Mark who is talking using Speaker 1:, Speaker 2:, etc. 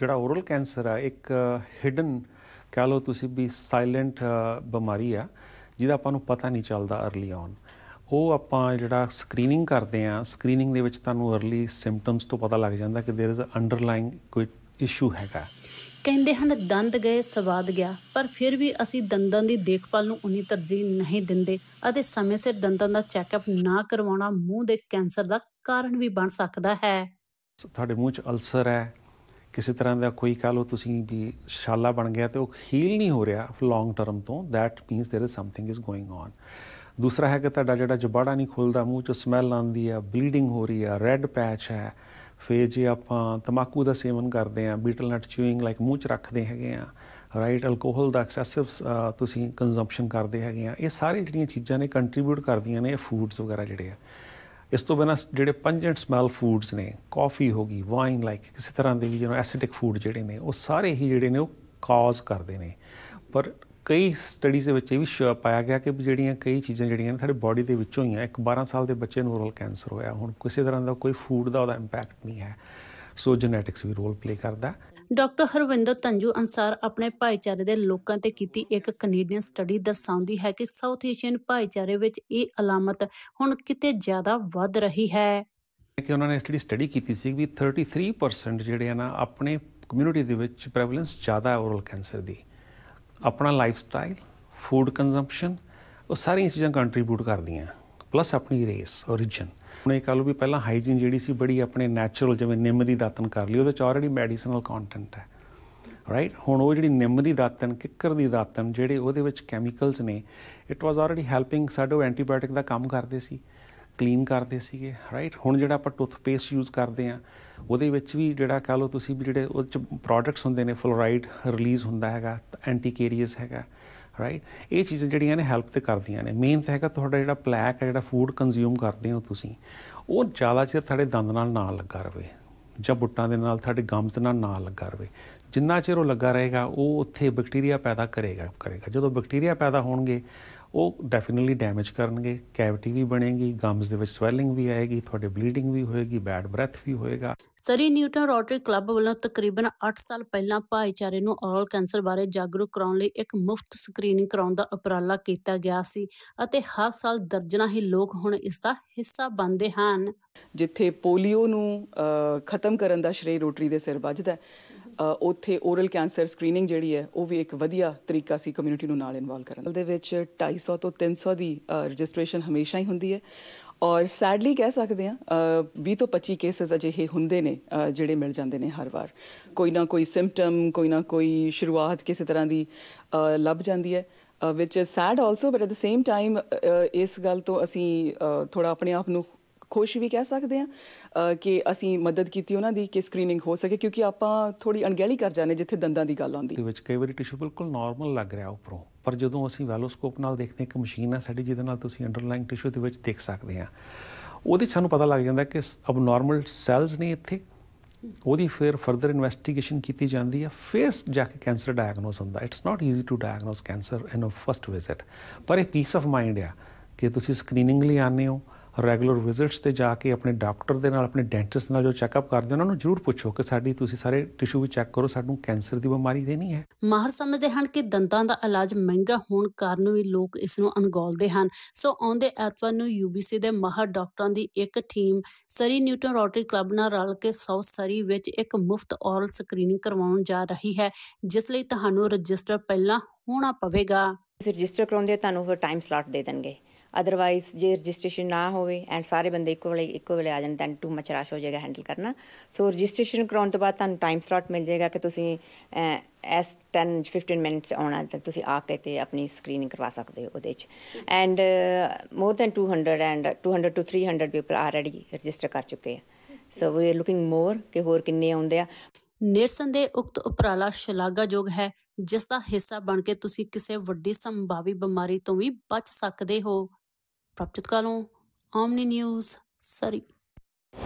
Speaker 1: ਜਿਹੜਾ oral cancer ਆ ਇੱਕ ਹਿਡਨ ਕਹ ਲਓ ਤੁਸੀਂ ਵੀ ਸਾਇਲੈਂਟ ਬਿਮਾਰੀ ਆ ਜਿਹਦਾ ਆਪਾਂ ਨੂੰ ਪਤਾ ਨਹੀਂ ਚੱਲਦਾ अर्ਲੀ ਔਨ ਉਹ ਆਪਾਂ ਜਿਹੜਾ ਸਕਰੀਨਿੰਗ ਕਰਦੇ ਆ ਸਕਰੀਨਿੰਗ ਦੇ ਵਿੱਚ ਤੁਹਾਨੂੰ अर्ਲੀ ਸਿੰਪਟਮਸ ਤੋਂ ਪਤਾ ਲੱਗ ਜਾਂਦਾ ਕਿ देयर इज ਅੰਡਰਲਾਈਂਗ ਕੋਈ ਇਸ਼ੂ ਹੈਗਾ
Speaker 2: ਕਹਿੰਦੇ ਹਨ ਦੰਦ ਗਏ ਸਵਾਦ ਗਿਆ ਪਰ ਫਿਰ ਵੀ ਅਸੀਂ ਦੰਦਾਂ ਦੀ ਦੇਖਭਾਲ ਨੂੰ ਉਨੀ ਤਰਜੀਹ ਨਹੀਂ ਦਿੰਦੇ ਅਤੇ ਸਮੇਂ ਸਿਰ ਦੰਦਾਂ ਦਾ ਚੈੱਕਅਪ ਨਾ ਕਰਵਾਉਣਾ ਮੂੰਹ ਦੇ ਕੈਂਸਰ ਦਾ ਕਾਰਨ ਵੀ ਬਣ ਸਕਦਾ ਹੈ
Speaker 1: ਤੁਹਾਡੇ ਮੂੰਹ 'ਚ ਅਲਸਰ ਹੈ ਕਿਸੇ ਤਰ੍ਹਾਂ ਦਾ ਕੋਈ ਕਹ ਲੋ ਤੁਸੀਂ ਵੀ ਸ਼ਾਲਾ ਬਣ ਗਿਆ ਤੇ ਉਹ ਹੀਲ ਨਹੀਂ ਹੋ ਰਿਹਾ ਲੌਂਗ ਟਰਮ ਤੋਂ that means there is something is going on ਦੂਸਰਾ ਹੈ ਕਿ ਤੁਹਾਡਾ ਜਿਹੜਾ ਜਬਾੜਾ ਨਹੀਂ ਖੁੱਲਦਾ ਮੂੰਹ 'ਚ ਸਮੈਲ ਆਉਂਦੀ ਆ ਬਲੀਡਿੰਗ ਹੋ ਰਹੀ ਆ ਰੈੱਡ ਪੈਚ ਹੈ ਫੇਰ ਜੇ ਆਪਾਂ ਤਮਾਕੂ ਦਾ ਸੇਵਨ ਕਰਦੇ ਆ ਬੀਟਲ ਨਟ ਚੂਇੰਗ ਲਾਈਕ ਮੂੰਹ 'ਚ ਰੱਖਦੇ ਹੈਗੇ ਆ ਰਾਈਟ ਅਲਕੋਹਲ ਦਾ ਐਕਸੈਸਿਵ ਤੁਸੀਂ ਕੰਜ਼ੰਪਸ਼ਨ ਕਰਦੇ ਹੈਗੇ ਆ ਇਹ ਸਾਰੀ ਜਿਹੜੀਆਂ ਚੀਜ਼ਾਂ ਨੇ ਕੰਟਰੀਬਿਊਟ ਕਰਦੀਆਂ ਨੇ ਇਹ ਫੂਡਸ ਵਗੈਰਾ ਜਿਹੜੇ ਆ ਇਸ ਤੋਂ ਬਿਨਾ ਜਿਹੜੇ ਪੰਜ ਸਮੈਲ ਫੂਡਸ ਨੇ ਕਾਫੀ ਹੋ ਗਈ ਵਾਈਨ ਲਾਈਕ ਕਿਸੇ ਤਰ੍ਹਾਂ ਦੇ ਵੀ ਯੂ نو ਐਸਿਡਿਕ ਫੂਡ ਜਿਹੜੇ ਨੇ ਉਹ ਸਾਰੇ ਹੀ ਜਿਹੜੇ ਨੇ ਉਹ ਕਾਜ਼ ਕਰਦੇ ਨੇ ਪਰ ਕਈ ਸਟੱਡੀਜ਼ ਦੇ ਵਿੱਚ ਇਹ ਵੀ ਸ਼ੋਅ ਪਾਇਆ ਗਿਆ ਕਿ ਜਿਹੜੀਆਂ ਕਈ ਚੀਜ਼ਾਂ ਜਿਹੜੀਆਂ ਨੇ ਸਾਡੇ ਬਾਡੀ ਦੇ ਵਿੱਚੋਂ ਹੀ ਆ ਇੱਕ 12 ਸਾਲ ਦੇ ਬੱਚੇ ਨੂੰ ਓਰਲ ਕੈਂਸਰ ਹੋਇਆ ਹੁਣ ਕਿਸੇ ਤਰ੍ਹਾਂ ਦਾ ਕੋਈ ਫੂਡ ਦਾ ਉਹਦਾ ਇੰਪੈਕਟ ਨਹੀਂ ਹੈ ਸੋ ਜੈਨੇਟਿਕਸ ਵੀ ਰੋਲ ਪਲੇ ਕਰਦਾ
Speaker 2: ਡਾਕਟਰ ਹਰਵਿੰਦਰ ਤੰਜੂ ਅਨਸਾਰ ਆਪਣੇ ਭਾਈਚਾਰੇ ਦੇ ਲੋਕਾਂ ਤੇ ਕੀਤੀ ਇੱਕ ਕੈਨੇਡੀਅਨ ਸਟੱਡੀ ਦਰਸਾਉਂਦੀ ਹੈ ਕਿ ਸਾਊਥ ਏਸ਼ੀਅਨ ਭਾਈਚਾਰੇ ਵਿੱਚ ਇਹ ਅਲਾਮਤ ਹੁਣ ਕਿਤੇ ਜ਼ਿਆਦਾ ਵੱਧ ਰਹੀ ਹੈ
Speaker 1: ਕਿ ਉਹਨਾਂ ਨੇ ਸਟੱਡੀ ਸਟੱਡੀ ਕੀਤੀ ਸੀ ਵੀ 33% ਜਿਹੜੇ ਆ ਨਾ ਆਪਣੇ ਕਮਿਊਨਿਟੀ ਦੇ ਵਿੱਚ ਪ੍ਰੈਵਲੈਂਸ ਜ਼ਿਆਦਾ ਹੈ ਓਰਲ ਕੈਂਸਰ ਦੀ ਆਪਣਾ ਲਾਈਫ ਸਟਾਈਲ ਫੂਡ ਕੰਜ਼ੰਪਸ਼ਨ ਉਹ ਸਾਰੀਆਂ ਚੀਜ਼ਾਂ ਕੰਟਰੀਬਿਊਟ ਕਰਦੀਆਂ ਪਲੱਸ ਆਪਣੀ ਰੇਸ origin ਉਹਨੇ ਇਹ ਕਾਲੂ ਵੀ ਪਹਿਲਾਂ ਹਾਈਜੀਨ ਜਿਹੜੀ ਸੀ ਬੜੀ ਆਪਣੇ ਨੇਚਰਲ ਜਿਵੇਂ ਨਿੰਮ ਦੀ ਦਾਤਨ ਕਰ ਲਈ ਉਹਦੇ ਚ ਆਲਰੇਡੀ ਮੈਡੀਸਨਲ ਕੰਟੈਂਟ ਹੈ ਰਾਈਟ ਹੁਣ ਉਹ ਜਿਹੜੀ ਨਿੰਮ ਦੀ ਦਾਤਨ ਕਿੱਕਰ ਦੀ ਦਾਤਨ ਜਿਹੜੇ ਉਹਦੇ ਵਿੱਚ ਕੈਮੀਕਲਸ ਨੇ ਇਟ ਵਾਸ ਆਲਰੇਡੀ ਹੈਲਪਿੰਗ ਸਾਡੋ ਐਂਟੀਬਾਇਓਟਿਕ ਦਾ ਕੰਮ ਕਰਦੇ ਸੀ ਕਲੀਨ ਕਰਦੇ ਸੀਗੇ ਰਾਈਟ ਹੁਣ ਜਿਹੜਾ ਆਪਾਂ ਟੂਥਪੇਸਟ ਯੂਜ਼ ਕਰਦੇ ਆ ਉਹਦੇ ਵਿੱਚ ਵੀ ਜਿਹੜਾ ਕਹ ਲਓ ਤੁਸੀਂ ਵੀ ਜਿਹੜੇ ਉਹ ਚ ਪ੍ਰੋਡਕਟਸ ਹੁੰਦੇ ਨੇ ਫਲੋਰਾਈਡ ਰਿਲੀਜ਼ ਹੁੰਦਾ ਹੈਗਾ ਐਂਟੀ ਕੇਰੀਅਸ ਹੈਗਾ ਰਾਈਟ ਇਹ ਚੀਜ਼ਾਂ ਜਿਹੜੀਆਂ ਨੇ ਹੈਲਪ ਤੇ ਕਰਦੀਆਂ ਨੇ ਮੇਨ ਤਾਂ ਹੈਗਾ ਤੁਹਾਡਾ ਜਿਹੜਾ ਪਲੈਕ ਹੈ ਜਿਹੜਾ ਫੂਡ ਕੰਜ਼ਿਊਮ ਕਰਦੇ ਹੋ ਤੁਸੀਂ ਉਹ ਜ਼ਿਆਦਾ ਚਿਰ ਤੁਹਾਡੇ ਦੰਦ ਨਾਲ ਨਾ ਲੱਗਾ ਰਵੇ ਜਾਂ ਬੁੱਟਾਂ ਦੇ ਨਾਲ ਤੁਹਾਡੇ ਗਮਸ ਨਾਲ ਨਾ ਲੱਗਾ ਰਵੇ ਜਿੰਨਾ ਚਿਰ ਉਹ ਲੱਗਾ ਰਹੇਗਾ ਉਹ ਉੱਥੇ ਬੈਕਟੀਰੀਆ ਪੈਦਾ ਕਰੇਗਾ ਕਰੇਗਾ ਜਦੋਂ ਬੈਕਟੀਰੀਆ ਪੈਦਾ ਹੋਣਗੇ ਉਹ ਡੈਫੀਨਿਟਲੀ ਡੈਮੇਜ ਕਰਨਗੇ ਕੈਵਿਟੀ ਵੀ ਬਣੇਗੀ ਗਮਸ ਦੇ ਵਿੱਚ ਸਵੈਲਿੰਗ ਵੀ ਆਏਗੀ ਤੁਹਾਡੇ ਬਲੀਡਿੰਗ ਵੀ ਹੋਏਗੀ ਬੈਡ ਬ੍ਰੈਥ ਵੀ ਹੋਏਗਾ
Speaker 2: ਸਰੀ ਨਿਊਟਨ ਰੋਟਰੀ ਕਲੱਬ ਵੱਲੋਂ ਤਕਰੀਬਨ 8 ਸਾਲ ਪਹਿਲਾਂ ਭਾਈਚਾਰੇ ਨੂੰ ਔਰਲ ਕੈਂਸਰ ਬਾਰੇ ਜਾਗਰੂਕ ਕਰਾਉਣ ਲਈ ਇੱਕ ਮੁਫਤ ਸਕਰੀਨਿੰਗ ਕਰਾਉਣ ਦਾ ਉਪਰਾਲਾ ਕੀਤਾ ਗਿਆ ਸੀ ਅਤੇ ਹਰ ਸਾਲ ਦਰਜਨਾਂ ਹੀ ਲੋਕ ਹੁਣ ਇਸ ਦਾ ਹਿੱਸਾ ਬਣਦੇ
Speaker 3: ਹਨ ਜਿੱਥੇ ਪੋਲੀਓ ਨੂੰ ਖਤਮ ਕਰਨ ਦਾ ਸ਼੍ਰੇ ਰੋਟਰੀ ਦੇ ਸਿਰ ਵੱਜਦਾ ਹੈ ਉੱਥੇ ਓਰਲ ਕੈਂਸਰ ਸਕਰੀਨਿੰਗ ਜਿਹੜੀ ਹੈ ਉਹ ਵੀ ਇੱਕ ਵਧੀਆ ਤਰੀਕਾ ਸੀ ਕਮਿਊਨਿਟੀ ਨੂੰ ਨਾਲ ਇਨਵੋਲ ਕਰਨ ਦੇ ਵਿੱਚ 250 ਤੋਂ 300 ਦੀ ਰਜਿਸਟ੍ਰੇਸ਼ਨ ਹਮੇਸ਼ਾ ਹੀ ਹੁੰਦੀ ਹੈ ਔਰ ਸੈਡਲੀ ਕਹਿ ਸਕਦੇ ਆ 20 ਤੋਂ 25 ਕੇਸਸ ਅਜਿਹੇ ਹੁੰਦੇ ਨੇ ਜਿਹੜੇ ਮਿਲ ਜਾਂਦੇ ਨੇ ਹਰ ਵਾਰ ਕੋਈ ਨਾ ਕੋਈ ਸਿੰਪਟਮ ਕੋਈ ਨਾ ਕੋਈ ਸ਼ੁਰੂਆਤ ਕਿਸੇ ਤਰ੍ਹਾਂ ਦੀ ਲੱਭ ਜਾਂਦੀ ਹੈ which is said also but at the same time ਇਸ ਗੱਲ ਤੋਂ ਅਸੀਂ ਥੋੜਾ ਆਪਣੇ ਆਪ ਨੂੰ ਖੁਸ਼ ਵੀ ਕਹਿ ਸਕਦੇ ਆ ਕਿ ਅਸੀਂ ਮਦਦ ਕੀਤੀ ਉਹਨਾਂ ਦੀ ਕਿ ਸਕਰੀਨਿੰਗ ਹੋ ਸਕੇ ਕਿਉਂਕਿ ਆਪਾਂ ਥੋੜੀ ਅਣਗਹਿਲੀ ਕਰ ਜਾਂਦੇ ਜਿੱਥੇ ਦੰਦਾਂ ਦੀ ਗੱਲ ਆਉਂਦੀ
Speaker 1: ਹੈ ਵਿੱਚ ਕਈ ਵਾਰੀ ਟਿਸ਼ੂ ਬਿਲਕੁਲ ਨਾਰਮਲ ਲੱਗ ਰਿਹਾ ਉਪਰੋਂ ਪਰ ਜਦੋਂ ਅਸੀਂ ਵੈਲੋਸਕੋਪ ਨਾਲ ਦੇਖਦੇ ਇੱਕ ਮਸ਼ੀਨ ਆ ਸਾਡੀ ਜਿਹਦੇ ਨਾਲ ਤੁਸੀਂ ਅੰਡਰਲਾਈਨ ਟਿਸ਼ੂ ਦੇ ਵਿੱਚ ਦੇਖ ਸਕਦੇ ਆ ਉਹਦੇ ਸਾਨੂੰ ਪਤਾ ਲੱਗ ਜਾਂਦਾ ਕਿ ਅਬਨਾਰਮਲ ਸੈਲਸ ਨੇ ਇੱਥੇ ਉਹਦੀ ਫਿਰ ਫਰਦਰ ਇਨਵੈਸਟੀਗੇਸ਼ਨ ਕੀਤੀ ਜਾਂਦੀ ਹੈ ਫਿਰ ਜਾ ਕੇ ਕੈਂਸਰ ਡਾਇਗਨੋਸ ਹੁੰਦਾ it's not easy to diagnose cancer in a first visit ਪਰ ਇਹ ਪੀਸ ਆਫ ਮਾਈਂਡ ਆ ਕਿ ਤੁਸੀਂ ਸਕਰੀਨਿੰਗ ਲਈ ਆਨੇ ਹੋ ਰੈਗੂਲਰ ਵਿਜ਼ਿਟਸ ਤੇ ਜਾ ਕੇ ਆਪਣੇ ਡਾਕਟਰ ਦੇ ਨਾਲ ਆਪਣੇ ਡੈਂਟਿਸਟ ਨਾਲ ਜੋ ਚੈੱਕਅਪ ਕਰਦੇ ਉਹਨਾਂ ਨੂੰ ਜ਼ਰੂਰ ਪੁੱਛੋ ਕਿ ਸਾਡੀ ਤੁਸੀਂ ਸਾਰੇ ਟਿਸ਼ੂ ਵੀ ਚੈੱਕ ਕਰੋ ਸਾਨੂੰ ਕੈਂਸਰ ਦੀ ਬਿਮਾਰੀ ਤੇ ਨਹੀਂ ਹੈ
Speaker 2: ਮਾਹਰ ਸਮਝਦੇ ਹਨ ਕਿ ਦੰਦਾਂ ਦਾ ਇਲਾਜ ਮਹਿੰਗਾ ਹੋਣ ਕਾਰਨ ਵੀ ਲੋਕ ਇਸ ਨੂੰ ਅਣਗੌਲਦੇ ਹਨ ਸੋ ਆਉਂਦੇ ਐਤਵਾਰ ਨੂੰ ਯੂਬੀਸੀ ਦੇ ਮਾਹਰ ਡਾਕਟਰਾਂ ਦੀ ਇੱਕ team Surrey Newton rotary club ਨਾਲ ਰਲ ਕੇ ਸੌ ਸਰੀ ਵਿੱਚ ਇੱਕ ਮੁਫਤ ਔਰਲ ਸਕਰੀਨਿੰਗ ਕਰਵਾਉਣ ਜਾ ਰਹੀ ਹੈ ਜਿਸ ਲਈ ਤੁਹਾਨੂੰ ਰਜਿਸਟਰ ਪਹਿਲਾਂ ਹੋਣਾ ਪਵੇਗਾ ਰਜਿਸਟਰ ਕਰਾਉਂਦੇ ਤੁਹਾਨੂੰ ਫਿਰ ਟਾਈਮ ਸਲਾਟ ਦੇ ਦੇਣਗੇ ਅਦਰਵਾਈਜ਼ ਜੇ ਰਜਿਸਟ੍ਰੇਸ਼ਨ ਨਾ ਹੋਵੇ ਐਂਡ ਸਾਰੇ ਬੰਦੇ ਇੱਕੋ ਵੇਲੇ ਇੱਕੋ ਵੇਲੇ ਆ ਜਾਣ ਤਾਂ ਟੂ ਮਚ ਰਸ਼ ਹੋ ਜਾਏਗਾ ਹੈਂਡਲ ਕਰਨਾ ਸੋ ਰਜਿਸਟ੍ਰੇਸ਼ਨ ਕਰਾਉਣ ਤੋਂ ਬਾਅਦ ਤੁਹਾਨੂੰ ਟਾਈਮ ਸਲੋਟ ਮਿਲ ਜਾਏਗਾ ਕਿ ਤੁਸੀਂ ਐਸ 10 15 ਮਿੰਟਸ ਆਉਣਾ ਤਾਂ ਤੁਸੀਂ ਆ ਕੇ ਤੇ ਆਪਣੀ ਸਕਰੀਨਿੰਗ ਕਰਵਾ ਸਕਦੇ ਹੋ ਉਹਦੇ ਚ and more than 200 and 200 to 300 people already register ਕਰ ਚੁੱਕੇ ਆ ਸੋ ਵੀ ਆਰ ਲੁਕਿੰਗ ਮੋਰ ਕਿ ਹੋਰ ਕਿੰਨੇ ਆਉਂਦੇ ਆ ਨਿਰਸੰਦੇ ਉਕਤ ਉਪਰਾਲਾ ਸ਼ਲਾਘਾਯੋਗ ਹੈ ਜਿਸ ਦਾ ਹਿੱਸਾ ਬਣ ਕੇ ਤੁਸੀਂ ਕਿਸੇ ਵੱਡੀ ਸੰਭਾਵੀ ਬਿਮਾਰੀ ਤੋਂ ਵੀ ਬਚ ਸਕਦੇ ਹੋ ਪ੍ਰਭਜਤ ਕਾਲੋਂ ਆਮਨੀ ਨਿਊਜ਼ ਸਰੀ